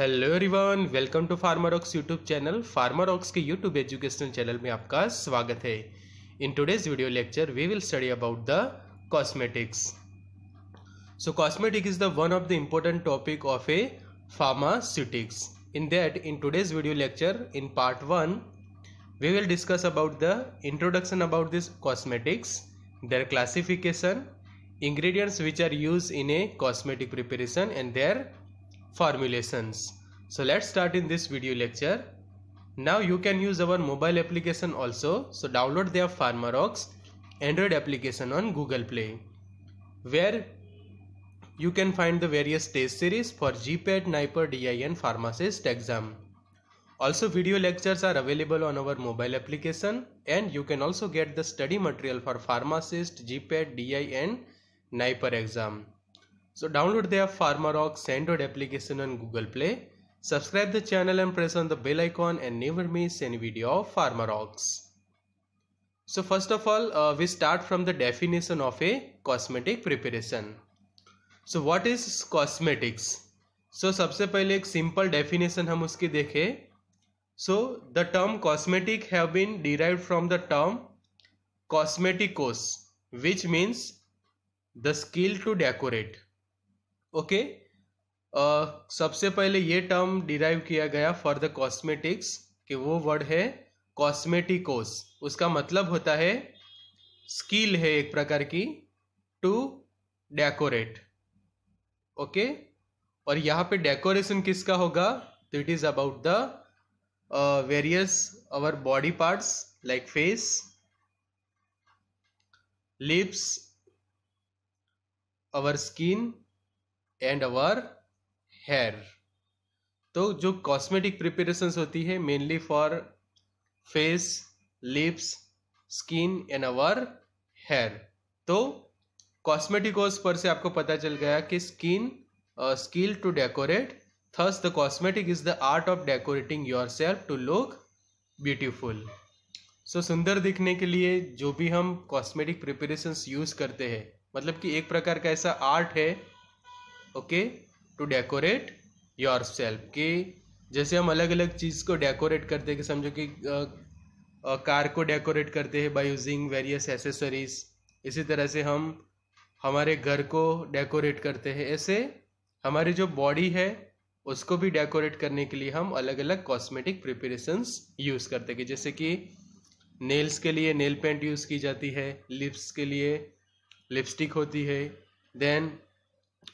Hello everyone welcome to Ox YouTube channel Ox के YouTube educational channel में आपका स्वागत है in today's video lecture we will study about the cosmetics so cosmetic is the one of the important topic of a pharmaceutics in that in today's video lecture in part one we will discuss about the introduction about this cosmetics their classification ingredients which are use in a cosmetic preparation and their formulations. So let's start in this video lecture. Now you can use our mobile application also. So download their Pharmarox Android application on Google Play where you can find the various test series for GPAT, NIPER, DI and pharmacist exam. Also video lectures are available on our mobile application and you can also get the study material for pharmacist, GPAT, DI and NIPER exam. So download their PharmaRock Android application on Google Play. Subscribe the channel and press on the bell icon and never miss any video of PharmaRocks. So first of all, uh, we start from the definition of a cosmetic preparation. So what is cosmetics? So सबसे पहले एक simple definition हम उसकी देखें So the term cosmetic have been derived from the term cosmeticos, which means the skill to decorate. Okay सबसे पहले ये term derive किया गया फॉर द कॉस्मेटिक्स कि वो वर्ड है कॉस्मेटिकोस उसका मतलब होता है स्किल है एक प्रकार की टू डेकोरेट ओके और यहाँ पे डेकोरेशन किसका होगा तो it is about the various our body parts like face lips our skin and our hair तो जो कॉस्मेटिक प्रिपरेशंस होती है mainly for face lips skin and our hair तो कॉस्मेटिकोस पर से आपको पता चल गया कि skin skill to decorate thus the cosmetic is the art of decorating yourself to look beautiful so सुंदर दिखने के लिए जो भी हम कॉस्मेटिक प्रिपरेशंस यूज़ करते हैं मतलब कि एक प्रकार का ऐसा आर्ट है okay to decorate yourself कि जैसे हम अलग अलग चीज़ को डेकोरेट करते हैं कि समझो कि कार को डेकोरेट करते हैं बाय यूजिंग वेरियस एसेसरीज इसी तरह से हम हमारे घर को डेकोरेट करते हैं ऐसे हमारी जो बॉडी है उसको भी डेकोरेट करने के लिए हम अलग अलग कॉस्मेटिक प्रिपरेशंस यूज़ करते हैं जैसे कि नेल्स के लिए नेल पेंट यूज़ की जाती है लिप्स के लिए लिपस्टिक होती है देन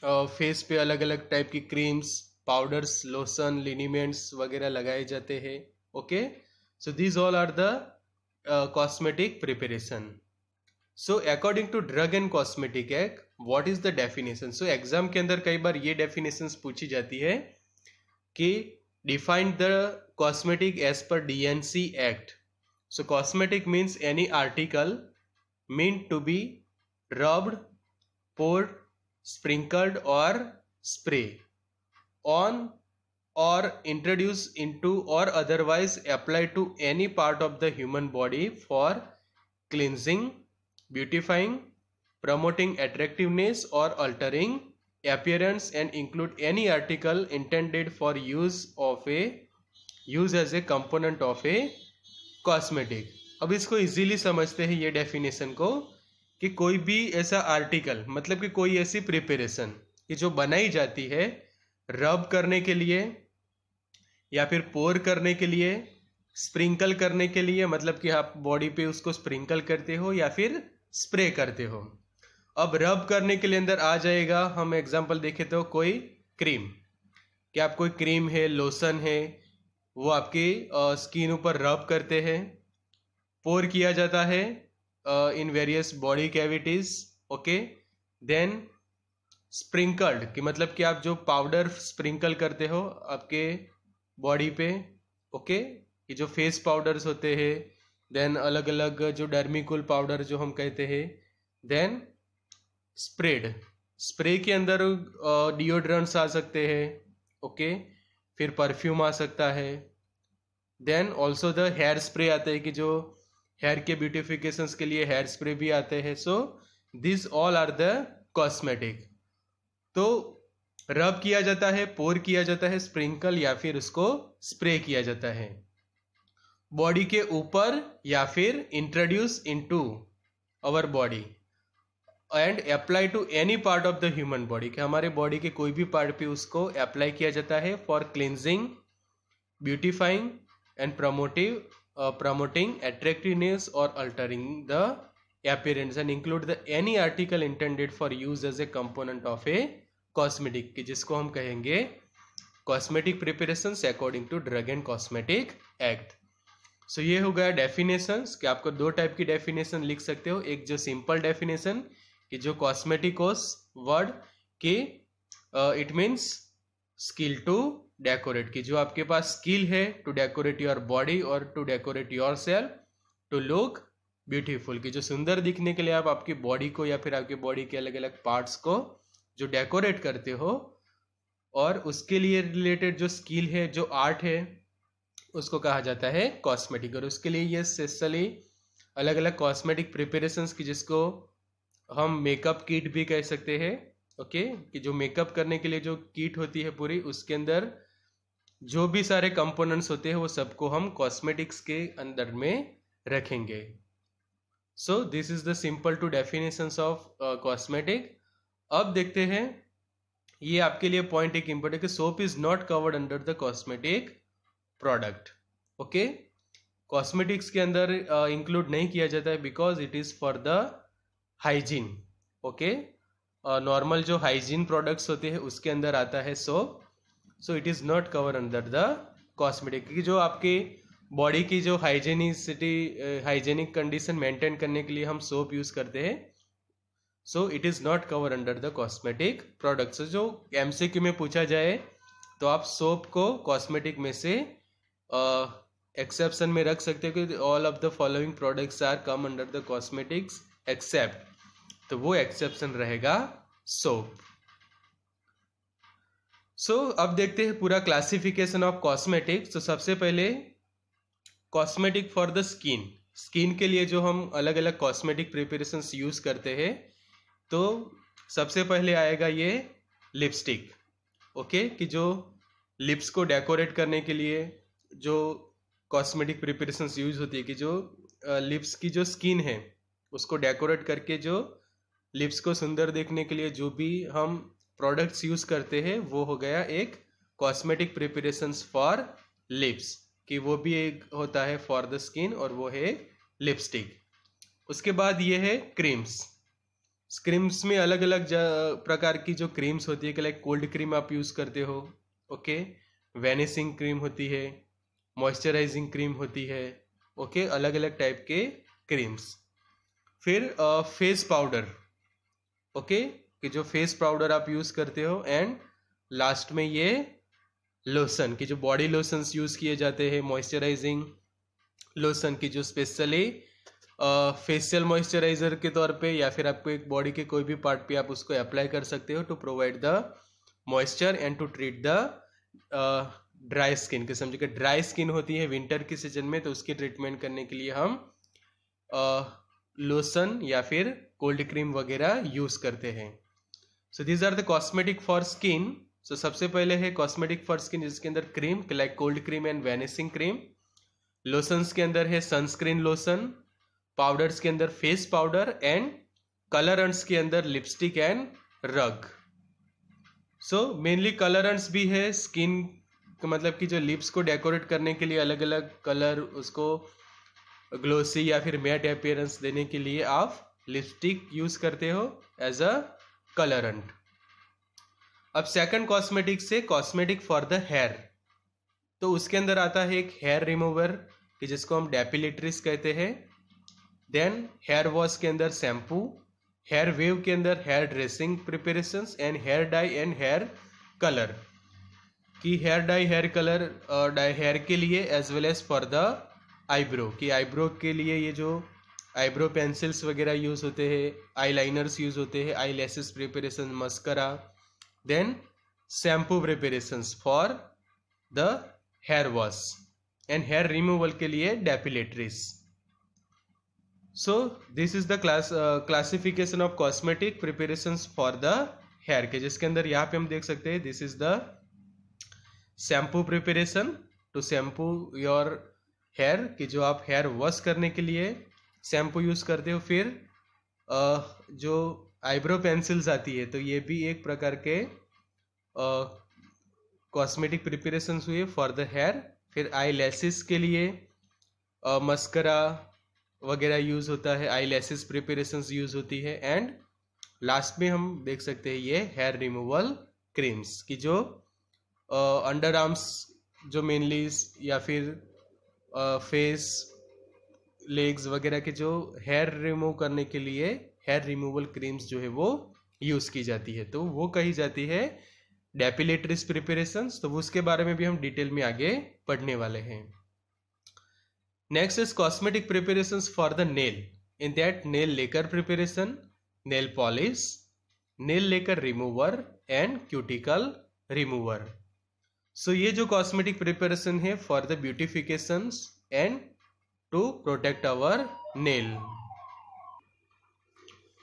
फेस पे अलग अलग टाइप की क्रीम्स पाउडर्स लोशन लिनीमेंट्स वगैरह लगाए जाते हैं okay so these all are the cosmetic preparation so according to drug and cosmetic act what is the definition so exam के अंदर कई बार ये डेफिनेशन पूछी जाती है कि defined the cosmetic as per D and C act so cosmetic means any article mean to be rubbed poured sprinkled or spray on or introduce into or otherwise apply to any part of the human body for cleansing beautifying promoting attractiveness or altering appearance and include any article intended for use of a use as a component of a cosmetic अब इसको easily समझते हैं ये definition को कि कोई भी ऐसा आर्टिकल मतलब कि कोई ऐसी प्रिपरेशन कि जो बनाई जाती है रब करने के लिए या फिर पोर करने के लिए स्प्रिंकल करने के लिए मतलब कि आप बॉडी पे उसको स्प्रिंकल करते हो या फिर स्प्रे करते हो अब रब करने के लिए अंदर आ जाएगा हम एग्जांपल देखे तो कोई क्रीम कि आप कोई क्रीम है लोशन है वो आपकी स्किन ऊपर रब करते हैं पोर किया जाता है uh, in various body cavities okay then sprinkled कि मतलब कि आप जो पाउडर स्प्रिंकल करते हो आपके बॉडी पे ओके ये जो फेस पाउडर्स होते हैं देन अलग अलग जो डर्मिकुल पाउडर जो हम कहते हैं देन स्प्रेड स्प्रे के अंदर डिओड्रेंट्स uh, आ सकते हैं ओके फिर परफ्यूम आ सकता है then also the hair spray आते है कि जो हेयर के ब्यूटिफिकेशन के लिए हेयर स्प्रे भी आते हैं so this all are the cosmetic तो रब किया जाता है पोर किया जाता है स्प्रिंकल या फिर उसको स्प्रे किया जाता है बॉडी के ऊपर या फिर introduce into our body and apply to any part of the human body कि हमारे बॉडी के कोई भी पार्ट पे उसको अप्लाई किया जाता है for cleansing beautifying and promotive promoting attractiveness or altering the appearance and include the any article intended for use as a component of a cosmetic जिसको हम कहेंगे cosmetic preparation according to drug and cosmetic act so ये हो गया definition कि आपको दो type की डेफिनेशन लिख सकते हो एक जो सिंपल डेफिनेशन कि जो कॉस्मेटिकोस वर्ड के it means skill to decorate की जो आपके पास स्किल है टू डेकोरेट योर बॉडी और to decorate yourself to look beautiful की जो सुंदर दिखने के लिए आप आपकी बॉडी को या फिर आपकी बॉडी के अलग अलग पार्ट्स को जो डेकोरेट करते हो और उसके लिए रिलेटेड जो स्किल है जो आर्ट है उसको कहा जाता है कॉस्मेटिक और उसके लिए ये स्पेशली अलग अलग कॉस्मेटिक प्रिपरेशंस की जिसको हम मेकअप किट भी कह सकते हैं ओके कि जो मेकअप करने के लिए जो किट होती है पूरी उसके अंदर जो भी सारे कंपोनेंट्स होते हैं वो सबको हम कॉस्मेटिक्स के अंदर में रखेंगे so this is the simple to definition of cosmetic अब देखते हैं ये आपके लिए पॉइंट एक important soap is not covered under the cosmetic product okay cosmetics के अंदर इंक्लूड uh, नहीं किया जाता है because it is for the hygiene okay normal जो हाइजीन प्रोडक्ट्स होते हैं उसके अंदर आता है soap so it is not cover under the cosmetic क्योंकि जो आपके बॉडी की जो हाइजेनिसिटी हाइजेनिक कंडीशन मेंटेन करने के लिए हम सोप यूज़ करते हैं so it is not cover under the cosmetic products जो एम में पूछा जाए तो आप सोप को कॉस्मेटिक में से एक्सेप्शन uh, में रख सकते हो क्योंकि all of the following products are come under the cosmetics except तो वो एक्सेप्शन रहेगा सोप सो so, अब देखते हैं पूरा क्लासिफिकेशन ऑफ कॉस्मेटिक तो सबसे पहले cosmetic for the skin skin के लिए जो हम अलग अलग कॉस्मेटिक प्रिपरेशन यूज़ करते हैं तो सबसे पहले आएगा ये लिपस्टिक ओके कि जो लिप्स को डेकोरेट करने के लिए जो कॉस्मेटिक प्रिपरेशन यूज होती है कि जो लिप्स की जो स्किन है उसको डेकोरेट करके जो लिप्स को सुंदर देखने के लिए जो भी हम प्रोडक्ट्स यूज करते हैं वो हो गया एक कॉस्मेटिक प्रिपरेशन फॉर लिप्स कि वो भी एक होता है फॉर द स्किन और वो है लिपस्टिक उसके बाद ये है क्रीम्स क्रीम्स में अलग अलग प्रकार की जो क्रीम्स होती है कि लाइक कोल्ड क्रीम आप यूज़ करते हो ओके वेनेसिंग क्रीम होती है मॉइस्चराइजिंग क्रीम होती है ओके अलग अलग टाइप के क्रीम्स फिर फेस पाउडर ओके कि जो फेस पाउडर आप यूज़ करते हो एंड लास्ट में ये लोसन की जो बॉडी लोशन यूज़ किए जाते हैं मॉइस्चराइजिंग लोशन की जो स्पेशली फेशियल मॉइस्चराइजर के तौर पे या फिर आपको एक बॉडी के कोई भी पार्ट पे आप उसको अप्लाई कर सकते हो to provide the moisture and to treat the dry skin के समझे कि ड्राई स्किन होती है विंटर के सीजन में तो उसकी ट्रीटमेंट करने के लिए हम लोसन या फिर कोल्ड क्रीम वगैरह यूज़ करते हैं so these are the cosmetic for skin so सबसे पहले है कॉस्मेटिक फॉर स्किन जिसके अंदर cream like cold cream and vanishing cream lotions के अंदर है सनस्क्रीन लोसन पाउडर्स के अंदर फेस पाउडर एंड कलरेंट्स के अंदर लिपस्टिक एंड रग सो मेनली कलरेंट्स भी है स्किन मतलब कि जो लिप्स को डेकोरेट करने के लिए अलग अलग कलर उसको ग्लोसी या फिर मैट अपियरेंस देने के लिए आप लिपस्टिक यूज़ करते हो एज अ कलरंट अब सेकंड कॉस्मेटिक से कॉस्मेटिक फॉर द हेयर तो उसके अंदर आता है एक हेयर रिमूवर कि जिसको हम डेपिलेटरिस कहते हैं देन हेयर वॉश के अंदर शैम्पू हेयर वेव के अंदर hair dressing preparations and hair dye and hair colour कि hair dye hair colour dye hair के लिए as well as for the eyebrow कि आईब्रो के लिए ये जो आईब्रो पेंसिल्स वगैरह यूज़ होते हैं आई लाइनर्स यूज़ होते हैं eyelashes preparation mascara then shampoo preparation for the hair wash and hair removal के लिए depilatories so this is the class classification of cosmetic preparation for the hair के जिसके अंदर यहाँ पे हम देख सकते हैं this is the shampoo preparation to shampoo your hair कि जो आप हेयर वॉश करने के लिए शैम्पू यूज़ करते हो फिर जो आईब्रो पेंसिल्स आती है तो ये भी एक प्रकार के कॉस्मेटिक प्रिपरेशंस हुए फॉर द हेयर फिर आई लेसिस के लिए मस्करा वगैरह यूज़ होता है आई लेसिस प्रिपरेशंस यूज़ होती है एंड लास्ट में हम देख सकते हैं ये हेयर रिमूवल क्रीम्स की जो अंडर आर्म्स जो मेनली या फिर फेस लेग्स वगैरह के जो हेयर रिमूव करने के लिए हेयर रिमूवल क्रीम्स जो है वो यूज़ की जाती है तो वो कही जाती है डेपिलेटरीज प्रिपेरेशन तो उसके बारे में भी हम डिटेल में आगे पढ़ने वाले हैं next is cosmetic preparation for the nail in that nail lacquer preparation nail polish nail lacquer remover and cuticle remover so ये जो कॉस्मेटिक प्रिपेरेशन है for the beautification and to protect our nail.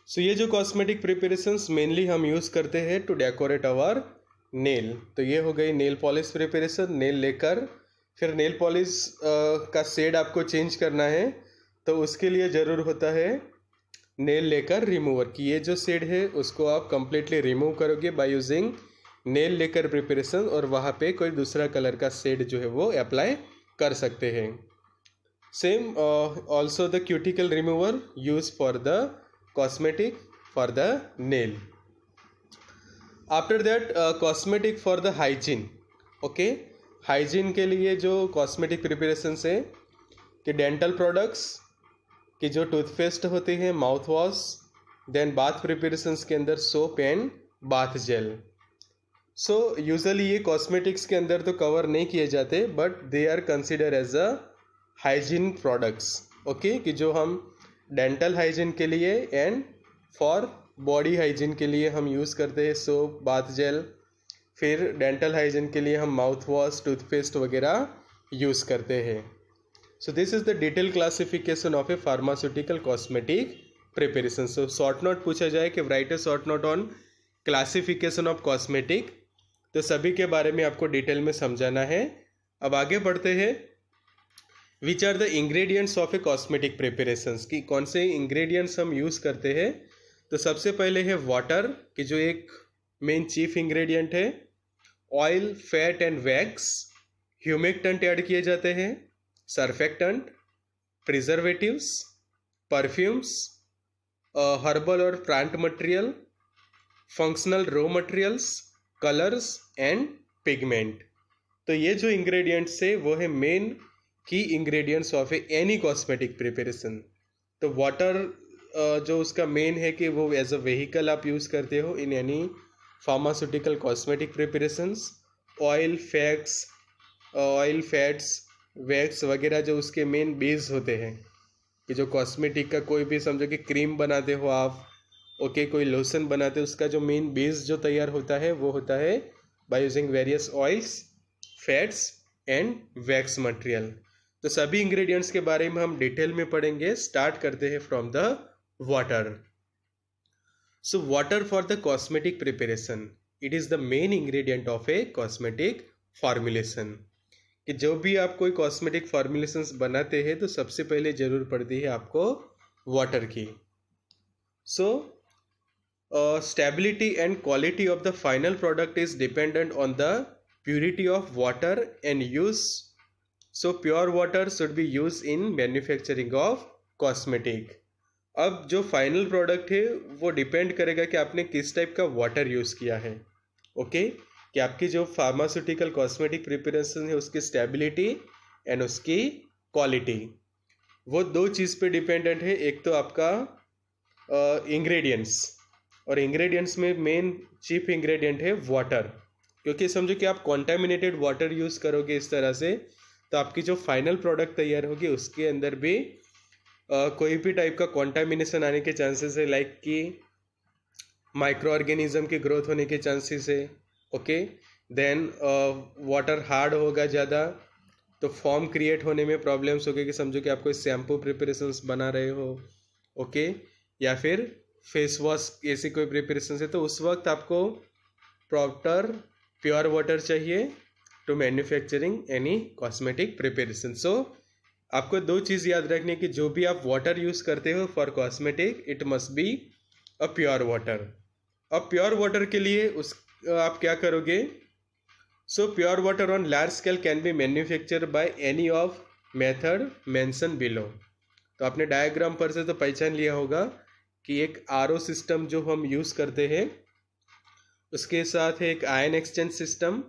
So so, ये जो cosmetic preparations mainly हम use करते हैं to decorate our nail तो ये हो गई nail polish preparation nail lacquer फिर नेल पॉलिश का शेड आपको चेंज करना है तो उसके लिए ज़रूर होता है नेल लेकर रिमूवर की ये जो सेड है उसको आप कंप्लीटली रिमूव करोगे by using nail lacquer preparation और वहाँ पे कोई दूसरा कलर का शेड जो है वो अप्लाई कर सकते हैं same uh, also the cuticle remover used for the cosmetic for the nail after that cosmetic for the hygiene okay hygiene के लिए जो कॉस्मेटिक प्रिपरेशन है कि डेंटल प्रोडक्ट्स की जो टूथपेस्ट होती है mouthwash then bath preparation के अंदर soap and bath gel so usually ये कॉस्मेटिक्स के अंदर तो कवर नहीं किए जाते but they are consider as a hygiene products okay कि जो हम डेंटल हाइजीन के लिए एंड फॉर बॉडी हाइजीन के लिए हम यूज़ करते हैं सोप बाथ जेल फिर डेंटल हाइजीन के लिए हम माउथ वॉश टूथपेस्ट वगैरह यूज़ करते हैं so this is the detail classification of a pharmaceutical cosmetic preparation so short note पूछा जाए कि write short note on classification of cosmetic तो सभी के बारे में आपको डिटेल में समझाना है अब आगे बढ़ते हैं which are the ingredients of a cosmetic preparations की कौन से इंग्रेडिएंट्स हम यूज़ करते हैं तो सबसे पहले है वाटर कि जो एक मेन चीफ इंग्रेडिएंट है oil fat and wax humectant add किए जाते हैं सरफेक्टेंट प्रिजर्वेटिवस परफ्यूम्स हर्बल और plant material functional raw materials colours and pigment तो ये जो इंग्रेडिएंट्स है वो है main key ingredients of any cosmetic preparation तो वाटर जो उसका मेन है कि वो एज अ व्हीकल आप यूज़ करते हो in any pharmaceutical cosmetic preparations oil fats oil fats wax वगैरह जो उसके मेन बेस होते हैं कि जो कॉस्मेटिक का कोई भी समझो कि क्रीम बनाते हो आप ओके कोई लोशन बनाते हो उसका जो मेन बेस जो तैयार होता है वो होता है by using various oils fats and wax material तो सभी इंग्रेडिएंट्स के बारे में हम डिटेल में पढ़ेंगे स्टार्ट करते हैं from the water so water for the cosmetic preparation it is the main ingredient of a cosmetic formulation कि जो भी आप कोई कॉस्मेटिक फॉर्मुलेशन बनाते हैं तो सबसे पहले ज़रूर पड़ती है आपको वाटर की so stability and quality of the final product is dependent on the purity of water and use so pure water should be use in manufacturing of cosmetic अब जो फाइनल प्रोडक्ट है वो डिपेंड करेगा कि आपने किस type का water use किया है ओके okay? कि आपकी जो फार्मास्यूटिकल कॉस्मेटिक प्रिपरेशन है उसकी स्टेबिलिटी एंड उसकी क्वालिटी वो दो चीज़ पे डिपेंडेंट है एक तो आपका इंग्रेडिएंट्स और इंग्रेडिएंट्स में मेन चीफ इंग्रेडिएंट है वाटर क्योंकि समझो कि आप कॉन्टामिनेटेड वाटर यूज़ करोगे इस तरह से तो आपकी जो फाइनल प्रोडक्ट तैयार होगी उसके अंदर भी आ, कोई भी टाइप का कॉन्टामिनेशन आने के चांसेस है लाइक कि माइक्रो ऑर्गेनिज्म की ग्रोथ होने के चांसेस है ओके देन वाटर हार्ड होगा ज़्यादा तो फॉर्म क्रिएट होने में प्रॉब्लम्स होगी कि समझो कि आप कोई शैम्पू प्रिपरेशंस बना रहे हो ओके या फिर फेस वॉश ऐसी कोई प्रिपरेशन है तो उस वक्त आपको प्रॉपर प्योर वाटर चाहिए to manufacturing any cosmetic preparation so आपको दो चीज़ याद रखनी कि जो भी आप वाटर यूज़ करते हो for cosmetic it must be a pure water अब प्योर वाटर के लिए उस आप क्या करोगे so pure water on large scale can be manufacture by any of method mention below तो आपने डायग्राम पर से तो पहचान लिया होगा कि एक आर सिस्टम जो हम यूज़ करते हैं उसके साथ एक ion exchange system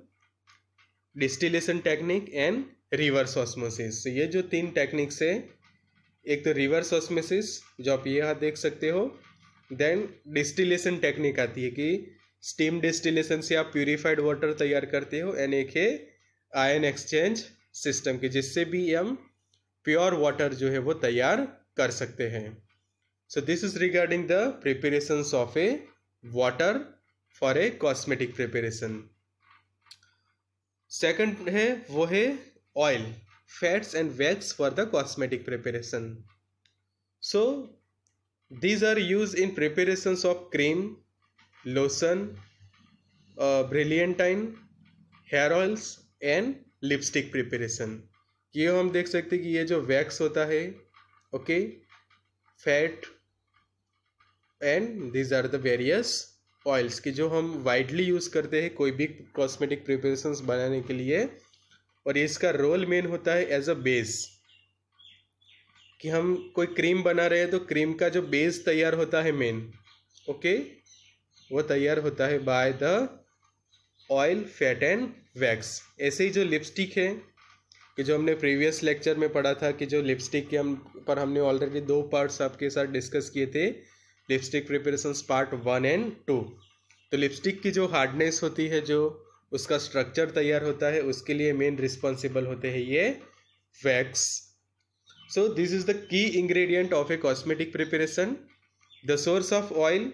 distillation technique and reverse osmosis तो ये जो तीन टेक्निक्स है एक तो रिवर्स ऑस्मोसिस जो आप ये यहाँ देख सकते हो देन डिस्टिलेशन टेक्निक आती है कि स्टीम डिस्टिलेशन से आप प्यूरिफाइड वाटर तैयार करते हो एंड एक है आयन एक्सचेंज सिस्टम के जिससे भी हम प्योर वाटर जो है वो तैयार कर सकते हैं so this is regarding the preparations of a water for a cosmetic preparation second है वो है oil fats and wax for the cosmetic preparation so these are use in preparation of cream lotion brilliantine hair oils and lipstick preparation ये हम देख सकते हैं कि ये जो वैक्स होता है okay fat and these are the various oils की जो हम वाइडली यूज़ करते हैं कोई भी कॉस्मेटिक प्रिपरेशंस बनाने के लिए और इसका रोल मेन होता है एज अ बेस कि हम कोई क्रीम बना रहे हैं तो क्रीम का जो बेस तैयार होता है मेन ओके वो तैयार होता है by the oil fat and wax ऐसे ही जो लिपस्टिक है कि जो हमने प्रीवियस लेक्चर में पढ़ा था कि जो लिपस्टिक के हम पर हमने ऑलरेडी दो पार्ट्स आपके साथ डिस्कस किए थे lipstick preparation part one and two तो लिपस्टिक की जो हार्डनेस होती है जो उसका स्ट्रक्चर तैयार होता है उसके लिए मेन रिस्पॉन्सिबल होते हैं ये wax so this is the key ingredient of a cosmetic preparation the source of oil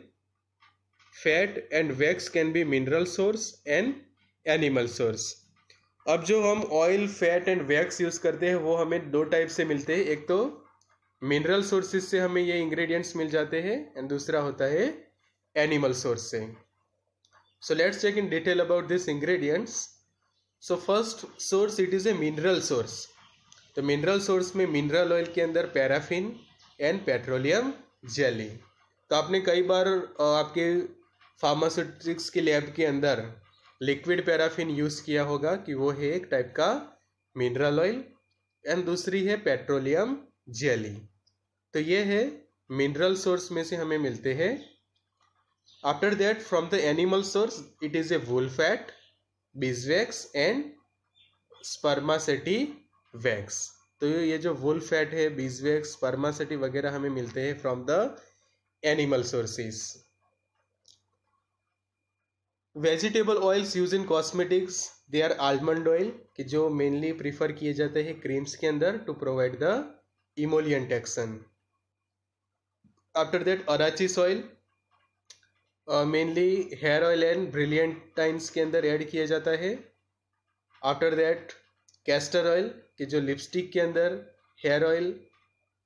fat and wax can be mineral source and animal source अब जो हम oil fat and wax use करते हैं वो हमें दो टाइप से मिलते हैं एक तो मिनरल सोर्सेज से हमें ये इंग्रेडिएंट्स मिल जाते हैं एंड दूसरा होता है एनिमल सोर्स से so let's check in detail about this ingredients so first source it is a mineral source तो मिनरल सोर्स में मिनरल ऑयल के अंदर पैराफिन एंड पेट्रोलियम जेली तो आपने कई बार आपके फार्मास्यूटिक्स के लैब के अंदर लिक्विड पैराफिन यूज़ किया होगा कि वो है एक टाइप का मिनरल ऑयल एंड दूसरी है पेट्रोलियम जेली तो ये है मिनरल सोर्स में से हमें मिलते हैं after that from the animal source it is a wool fat beeswax and spermaceti wax तो ये जो वुल फैट है वैक्स स्पर्मासेटी वगैरह हमें मिलते हैं from the animal sources vegetable oils use in cosmetics they are almond oil कि जो मेनली प्रीफर किए जाते हैं क्रीम्स के अंदर to provide the emollient action. After that, Arachi soil mainly hair oil and brilliantines के अंदर add किया जाता है आफ्टर दैट कैस्टर ऑयल कि जो लिपस्टिक के अंदर हेयर ऑयल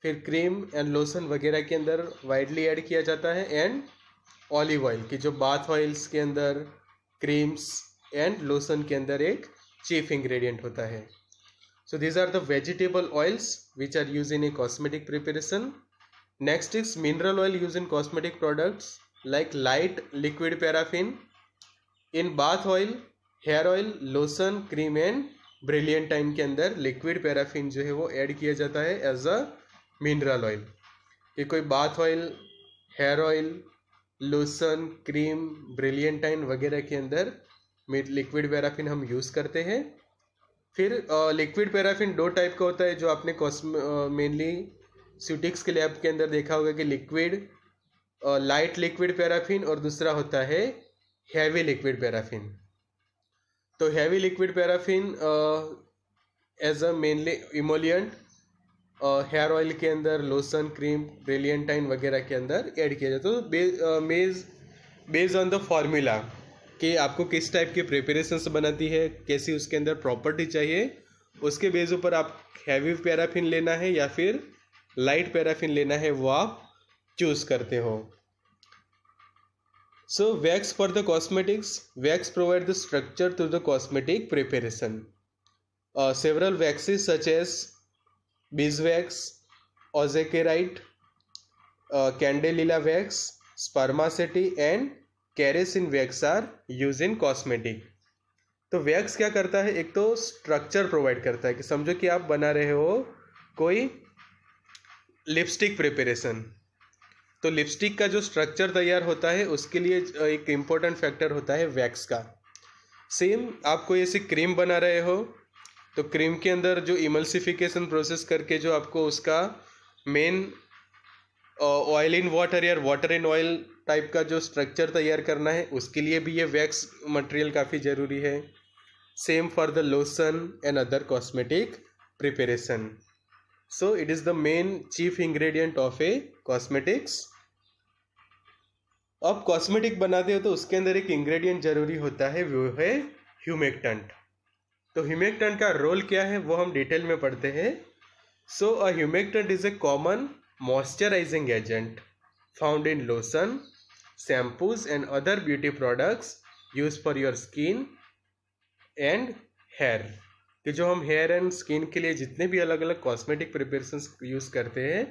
फिर क्रीम एंड लोशन वगैरह के अंदर वाइडली ऐड किया जाता है एंड ऑलिव ऑयल की जो बाथ ऑयल्स के अंदर क्रीम्स एंड लोशन के अंदर एक चीफ इंग्रेडिएंट होता है So these are the vegetable oils which are used in a cosmetic preparation. Next is mineral oil used in cosmetic products like light liquid paraffin in bath oil hair oil lotion cream and brilliant time ke andar liquid paraffin jo hai wo add kiya jata hai as a mineral oil ये koi bath oil hair oil lotion cream brilliantine वगैरह के अंदर liquid paraffin हम use करते हैं फिर liquid paraffin दो type का होता है जो आपने मेनली सूटिक्स के लैब के अंदर देखा होगा कि लिक्विड लाइट लिक्विड पैराफिन और दूसरा होता है हैवी लिक्विड पैराफिन तो heavy liquid paraffin as a mainly emollient hair oil के अंदर लोशन क्रीम ब्रिलियंटाइन वगैरह के अंदर ऐड किया जाता है तो based based on the formula कि आपको किस टाइप की प्रिपेरेशन बनाती है कैसी उसके अंदर प्रॉपर्टी चाहिए उसके बेस ऊपर आप हैवी पैराफिन लेना है या फिर लाइट पैराफिन लेना है वो आप चूज़ करते हो so wax for the cosmetics wax provide the structure to the cosmetic preparation several waxes such as beeswax uh, candelilla wax uh, spermaceti and ceresin wax are use in cosmetic तो wax क्या करता है एक तो structure provide करता है कि समझो कि आप बना रहे हो कोई लिपस्टिक प्रिपरेशन तो लिपस्टिक का जो स्ट्रक्चर तैयार होता है उसके लिए एक इम्पोर्टेंट फैक्टर होता है वैक्स का सेम आप कोई ऐसी क्रीम बना रहे हो तो क्रीम के अंदर जो इमल्सिफिकेशन प्रोसेस करके जो आपको उसका मेन ऑयल इन वाटर या वाटर इन ऑयल टाइप का जो स्ट्रक्चर तैयार करना है उसके लिए भी ये वैक्स मटेरियल काफ़ी ज़रूरी है same for the lotion and other cosmetic preparation so it is the main chief ingredient of a cosmetics अब कॉस्मेटिक बनाते हो तो उसके अंदर एक इंग्रेडिएंट जरूरी होता है वो है ह्यूमेक्टेंट तो ह्यूमेक्टेंट का रोल क्या है वो हम डिटेल में पढ़ते हैं so a humectant is a common moisturising agent found in lotion shampoos and other beauty products used for your skin and hair कि जो हम हेयर एंड स्किन के लिए जितने भी अलग अलग कॉस्मेटिक प्रिपरेशन यूज़ करते हैं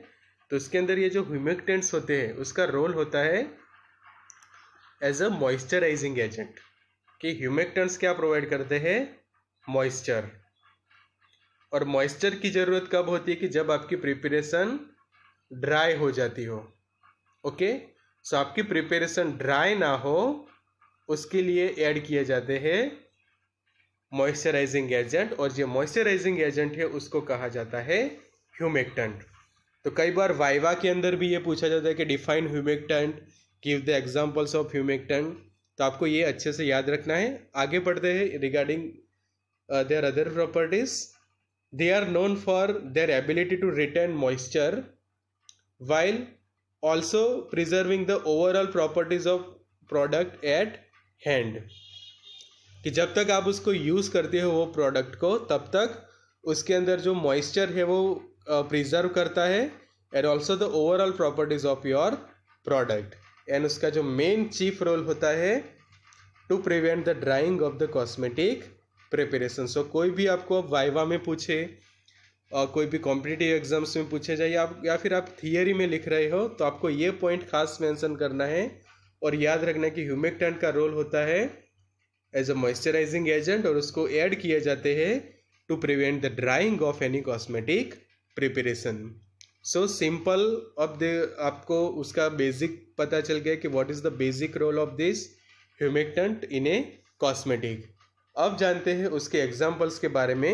तो उसके अंदर ये जो ह्यूमिकटेंट्स होते हैं उसका रोल होता है एज अ मॉइस्चराइजिंग एजेंट कि ह्यूमिकटेंट्स क्या प्रोवाइड करते हैं मॉइस्चर और मॉइस्चर की ज़रूरत कब होती है कि जब आपकी प्रिपरेशन ड्राई हो जाती हो ओके सो आपकी प्रिपरेशन ड्राई ना हो उसके लिए ऐड किए जाते हैं मॉइस्चराइजिंग एजेंट और जो मॉइस्चराइजिंग एजेंट है उसको कहा जाता है ह्यूमेक्टेंट तो कई बार वाइवा के अंदर भी ये पूछा जाता है कि define humectant give the examples of humectant तो आपको ये अच्छे से याद रखना है आगे पढ़ते हैं regarding their other properties they are known for their ability to retain moisture while also preserving the overall properties of product at hand कि जब तक आप उसको यूज़ करते हो वो प्रोडक्ट को तब तक उसके अंदर जो मॉइस्चर है वो प्रिजर्व करता है and also the overall properties of your product and उसका जो मेन चीफ रोल होता है to prevent the drying of the cosmetic preparation so कोई भी आपको वाइवा में पूछे कोई भी कॉम्पिटेटिव एग्जाम्स में पूछे जाए आप या फिर आप थियरी में लिख रहे हो तो आपको ये पॉइंट खास मेंशन करना है और याद रखना कि ह्यूमेक्टेंट का रोल होता है एज अ मॉइस्चराइजिंग एजेंट और उसको ऐड किए जाते हैं to prevent the drying of any cosmetic preparation so simple अब दे आपको उसका बेसिक पता चल गया कि what is the basic role of this humectant in a cosmetic अब जानते हैं उसके एग्जाम्पल्स के बारे में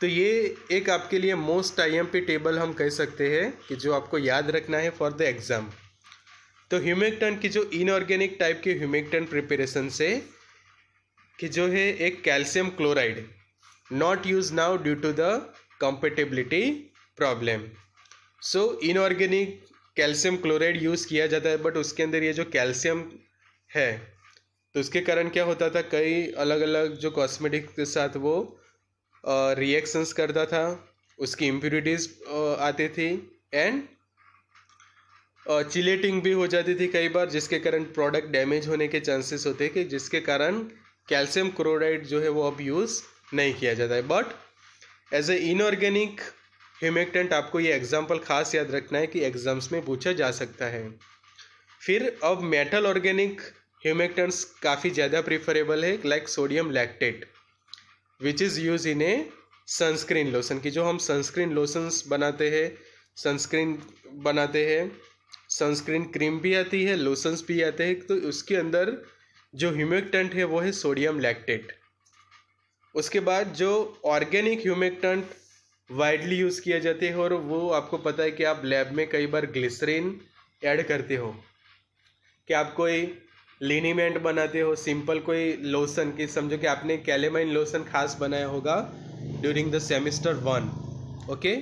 तो ये एक आपके लिए मोस्ट आईएमपी टेबल हम कह सकते हैं कि जो आपको याद रखना है फॉर द एग्ज़ाम तो ह्यूमेक्टन की जो इनऑर्गेनिक टाइप के ह्यूमेक्टन प्रिपरेशन से कि जो है एक calcium chloride not use now due to the compatibility problem so inorganic calcium chloride use किया जाता है बट उसके अंदर ये जो कैल्शियम है तो उसके कारण क्या होता था कई अलग अलग जो कॉस्मेटिक के साथ वो रिएक्शंस करता था उसकी इम्प्यूरिटीज आती थी एंड चिलेटिंग भी हो जाती थी कई बार जिसके कारण प्रोडक्ट डैमेज होने के चांसेस होते कि जिसके कारण कैल्शियम क्लोराइड जो है वो अब यूज़ नहीं किया जाता है but as a inorganic humectant आपको ये एग्जाम्पल खास याद रखना है कि एग्जाम्स में पूछा जा सकता है फिर अब मेटल ऑर्गेनिक ह्यूमेक्टेंट्स काफ़ी ज़्यादा प्रिफरेबल है like sodium lactate which is use in a sunscreen lotion की जो हम सनस्क्रीन लोशंस बनाते हैं सनस्क्रीन बनाते हैं सनस्क्रीन क्रीम भी आती है लोशंस भी आते हैं तो उसके अंदर जो ह्यूमेक्टेंट है वो है सोडियम लैक्टेट उसके बाद जो ऑर्गेनिक ह्यूमेक्टेंट वाइडली यूज़ किया जाते हैं और वो आपको पता है कि आप लैब में कई बार ग्लिसरीन ऐड करते हो कि आप कोई लिनीमेंट बनाते हो सिंपल कोई लोशन की समझो कि आपने कैलेमाइन लोशन खास बनाया होगा during the semester one okay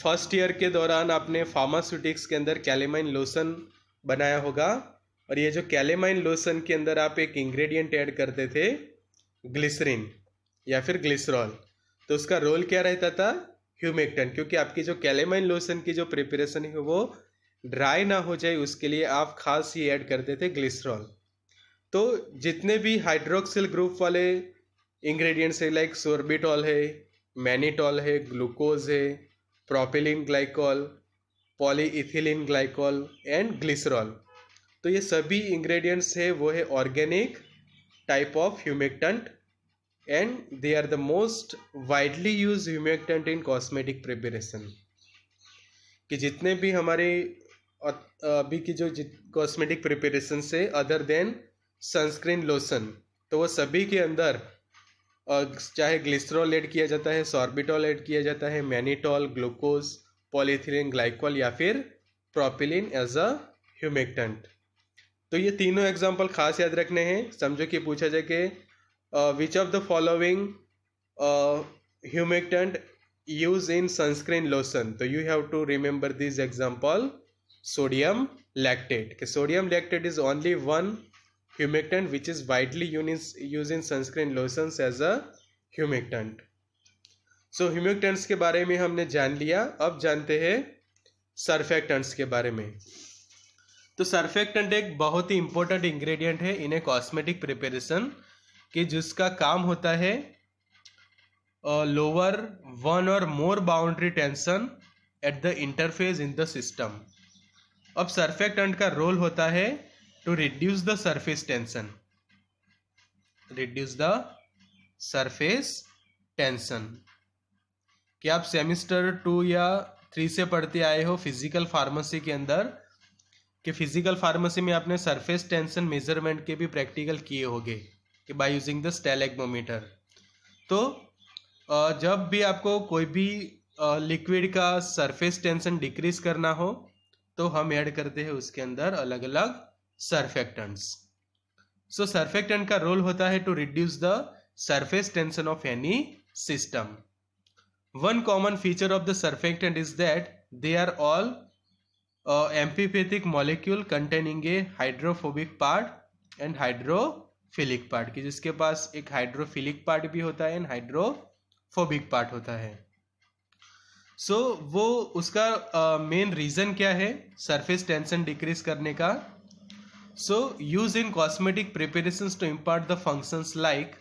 first year के दौरान आपने फार्मास्यूटिक्स के अंदर कैलेमाइन लोशन बनाया होगा और ये जो कैलेमाइन लोशन के अंदर आप एक इंग्रेडिएंट ऐड करते थे ग्लिसरीन या फिर ग्लिसरॉल तो उसका रोल क्या रहता था ह्यूमेक्टन क्योंकि आपकी जो कैलेमाइन लोशन की जो प्रिपरेशन है वो ड्राई ना हो जाए उसके लिए आप खास ये ऐड करते थे ग्लिसरॉल तो जितने भी हाइड्रोक्सिल ग्रुप वाले इंग्रेडिएंट्स है लाइक सोरबिटॉल है मैनीटॉल है ग्लूकोज है propylene glycol polyethylene glycol and glycerol तो ये सभी इंग्रेडिएंट्स है वो है organic type of humectant and they are the most widely use humectant in cosmetic preparation कि जितने भी हमारे अभी की जो कॉस्मेटिक प्रिपरेशन से अदर देन सनस्क्रीन लोशन तो वो सभी के अंदर चाहे ग्लिसरॉल ऐड किया जाता है सॉर्बिटॉल ऐड किया जाता है मैनीटॉल ग्लूकोज पॉलीथिलीन ग्लाइकॉल या फिर प्रोपिलिन एज अ ह्यूमेक्टेंट तो ये तीनों एग्जाम्पल खास याद रखने हैं समझो कि पूछा जाए कि which of the following humectant use in sunscreen lotion तो you have to remember this example sodium lactate कि sodium lactate is only one humectant which is widely used in sunscreen lotions as a humectant so so, humectants के बारे में हमने जान लिया अब जानते हैं सर्फेक्टेंट्स के बारे में तो सर्फेक्टेंट एक बहुत ही इंपॉर्टेंट इंग्रेडिएंट है इन ए कॉस्मेटिक प्रिपरेशन कि जिसका काम होता है लोअर वन और more boundary tension at the interface in the system अब सर्फेक्टेंट का रोल होता है to reduce the surface tension reduce the surface tension क्या आप सेमिस्टर टू या थ्री से पढ़ते आए हो फिजिकल फार्मेसी के अंदर कि फिजिकल फार्मेसी में आपने सरफेस टेंशन मेजरमेंट के भी प्रैक्टिकल किए होंगे कि बाय यूजिंग द स्टेलेग्मोमीटर तो जब भी आपको कोई भी लिक्विड का सरफेस टेंशन डिक्रीज करना हो तो हम ऐड करते हैं उसके अंदर अलग अलग सर्फेक्टेंट्स सो सरफेक्टेंट का रोल होता है to reduce the surface tension of any system one common feature of the surfactant is that they are all amphipathic molecule containing a hydrophobic part and hydrophilic part कि जिसके पास एक hydrophilic part भी होता है and hydrophobic part होता है सो so, वो उसका मेन uh, रीजन क्या है सरफेस टेंशन डिक्रीज करने का So used in cosmetic preparations to impart the functions like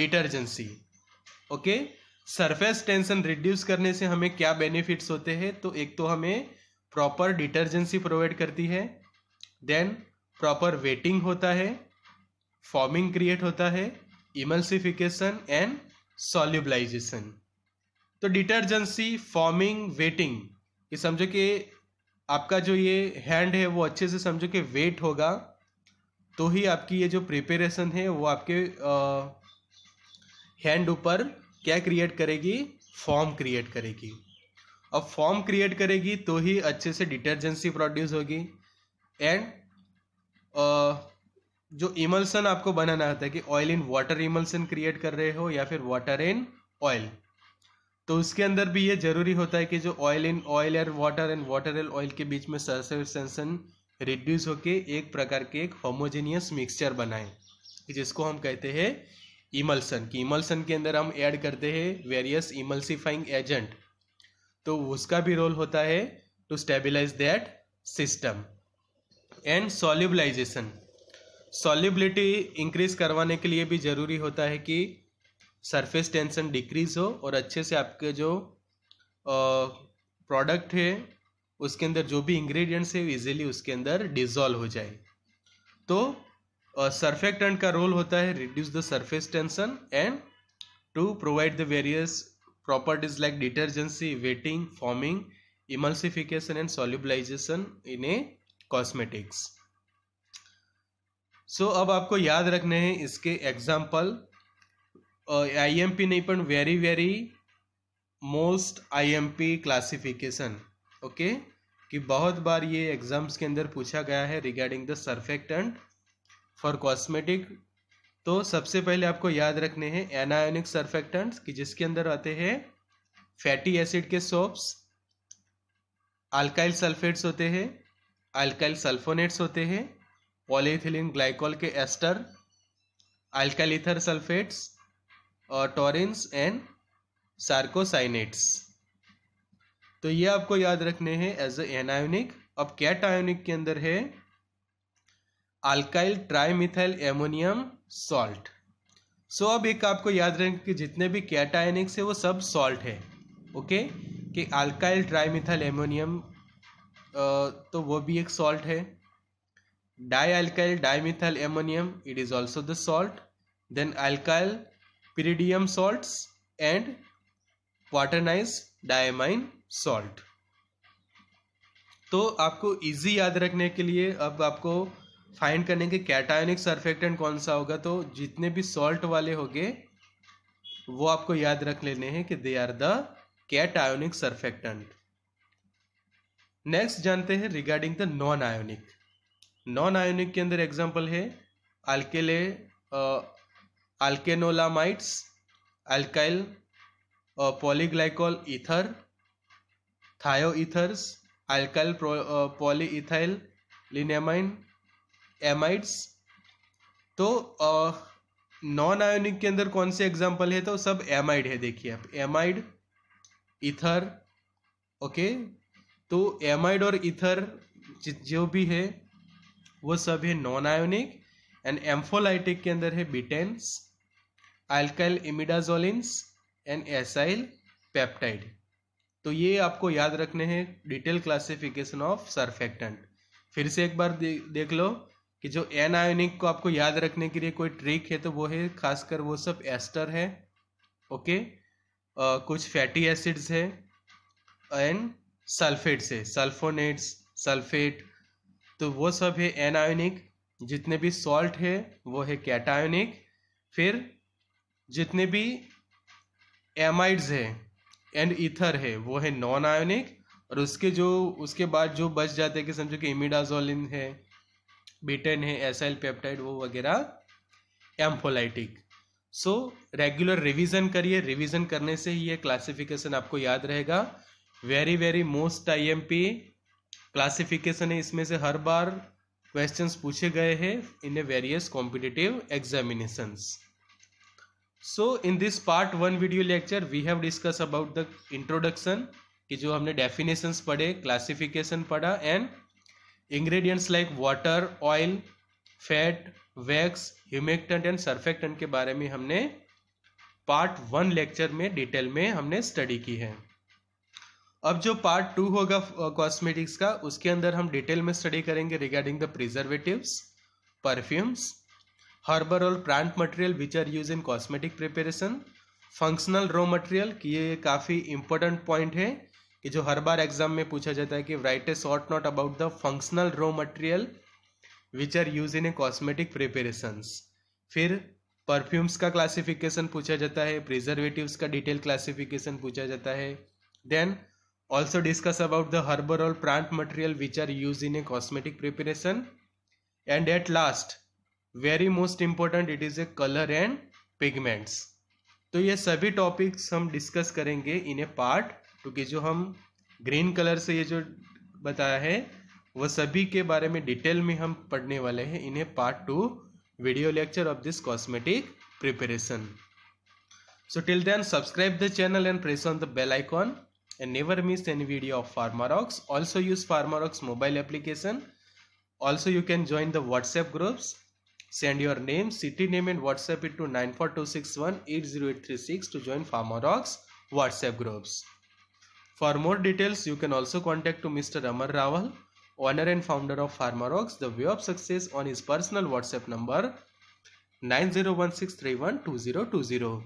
detergency. Okay. Surface tension reduce करने से हमें क्या बेनिफिट्स होते हैं तो एक तो हमें प्रॉपर डिटर्जेंसी प्रोवाइड करती है देन प्रॉपर वेटिंग होता है फॉर्मिंग क्रिएट होता है इमल्सिफिकेशन एंड सॉल्यूबलाइजेशन तो डिटर्जेंसी फॉर्मिंग वेटिंग ये समझो कि आपका जो ये हैंड है वो अच्छे से समझो कि वेट होगा तो ही आपकी ये जो प्रिपरेशन है वो आपके हैंड ऊपर क्या क्रिएट करेगी फॉर्म क्रिएट करेगी अब फॉर्म क्रिएट करेगी तो ही अच्छे से डिटर्जेंसी प्रोड्यूस होगी एंड जो इमल्सन आपको बनाना होता है कि oil in water emulsion create कर रहे हो या फिर वाटर इन ऑयल तो उसके अंदर भी ये ज़रूरी होता है कि जो oil in oil air water and water and oil के बीच में सरसेंसन रिड्यूस होके एक प्रकार के एक होमोजेनियस मिक्सचर बनाए जिसको हम कहते हैं इमल्सन कि इमल्सन के अंदर हम ऐड करते हैं वेरियस इमल्सिफाइंग एजेंट तो उसका भी रोल होता है to stabilise that system and solubilisation solubility increase करवाने के लिए भी ज़रूरी होता है कि सरफेस टेंशन डिक्रीज हो और अच्छे से आपके जो प्रोडक्ट है उसके अंदर जो भी इंग्रेडिएंट्स है इजीली उसके अंदर डिजोल्व हो जाए तो सर्फेक्टेंट का रोल होता है reduce the surface tension and to provide the various properties like detergency wetting foaming emulsification and solubilisation in a cosmetics so अब आपको याद रखने हैं इसके एग्जाम्पल आईएमपी नहीं पर very very most IMP classification okay कि बहुत बार ये एग्जाम्स के अंदर पूछा गया है regarding the surfactant for cosmetic तो सबसे पहले आपको याद रखने हैं एनायोनिक सर्फेक्टेंट्स कि जिसके अंदर आते हैं फैटी एसिड के सोप्स अल्काइल सल्फेट्स होते हैं अल्काइल सल्फोनेट्स होते हैं पॉलीथिलीन ग्लाइकोल के ester alkyl ether sulphates taurines and sarcosinates तो ये आपको याद रखने हैं एज एनायोनिक अब कैट आयोनिक के अंदर है alkyl trimethyl ammonium salt so अब एक आपको याद रखें कि जितने भी कैट आयोनिक्स है वो सब सॉल्ट है ओके कि अल्काइल ट्राइमिथाइल एमोनियम तो वो भी एक सॉल्ट है dialkyl dimethyl ammonium it is also the salt then alkyl pyridium salts and quaternized diamine salt तो आपको इजी याद रखने के लिए अब आपको फाइंड करने के कैटायनिक सर्फेक्टेंट कौन सा होगा तो जितने भी सॉल्ट वाले होंगे वो आपको याद रख लेने हैं कि they are the cationic surfactant next जानते हैं regarding the nonionic nonionic के अंदर एग्जाम्पल है alkyl alkanolamides alkyl uh, polyglycol ether thioethers alkyl pro, uh, polyethyl linamine amides तो नॉन uh, आयोनिक के अंदर कौन से एग्जाम्पल है तो सब एमाइड है देखिए आप एमाइड इथर ओके तो एमाइड और इथर जो भी है वो सब है नॉन आयोनिक एंड एम्फोलाइटिक के अंदर है betaines alkyl imidazolines and acyl peptide तो ये आपको याद रखने हैं डिटेल क्लासिफिकेशन ऑफ सरफेक्टेंट फिर से एक बार दे, देख लो कि जो एन आयोनिक को आपको याद रखने के लिए कोई ट्रिक है तो वो है खासकर वो सब एस्टर है ओके आ, कुछ फैटी एसिड्स है एंड सल्फेट्स है सल्फोनेट्स सल्फेट तो वो सब है एनायोनिक जितने भी सॉल्ट है वो है कैटायोनिक फिर जितने भी एमाइड्स है एंड ईथर है वो है नॉन आयोनिक और उसके जो उसके बाद जो बच जाते हैं कि समझो कि इमिडाजोलिन है बीटेन है एसाइल पेप्टाइड वो वगैरह एम्फोलाइटिक सो रेगुलर रिवीजन करिए रिवीजन करने से ही ये क्लासिफिकेशन आपको याद रहेगा very very most IMP classification है इसमें से हर बार क्वेश्चंस पूछे गए हैं in a various competitive examinations so in this part one video lecture we have discuss about the introduction कि जो हमने डेफिनेशंस पढ़े क्लासिफिकेशन पढ़ा and ingredients like water oil fat wax humectant and surfactant के बारे में हमने पार्ट वन लेक्चर में डिटेल में हमने स्टडी की है अब जो पार्ट टू होगा कॉस्मेटिक्स का उसके अंदर हम डिटेल में स्टडी करेंगे regarding the preservatives perfumes herbal और plant material which are use in cosmetic preparation functional raw material कि ये काफ़ी इंपॉर्टेंट पॉइंट है कि जो हर बार एग्जाम में पूछा जाता है कि write a short note about the functional raw material which are use in a cosmetic preparation फिर परफ्यूम्स का क्लासिफिकेशन पूछा जाता है प्रिजर्वेटिव्स का डिटेल क्लासिफिकेशन पूछा जाता है then also discuss about the herbal और plant material which are use in a cosmetic preparation and at last very most important it is a colour and pigments तो ये सभी टॉपिक्स हम discuss करेंगे इन ए part क्योंकि जो हम ग्रीन कलर से ये जो बताया है वो सभी के बारे में डिटेल में हम पढ़ने वाले हैं इन्हें part two video lecture of this cosmetic preparation so till then subscribe the channel and press on the bell icon and never miss any video of Pharmarocks also use Pharmarocks mobile application also you can join the WhatsApp groups Send your name, city name and WhatsApp it to 94261-80836 to join Farmerox WhatsApp groups. For more details, you can also contact to Mr. Amar Rawal, owner and founder of Farmerox, The Way of Success on his personal WhatsApp number 9016312020.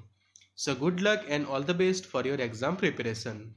So good luck and all the best for your exam preparation.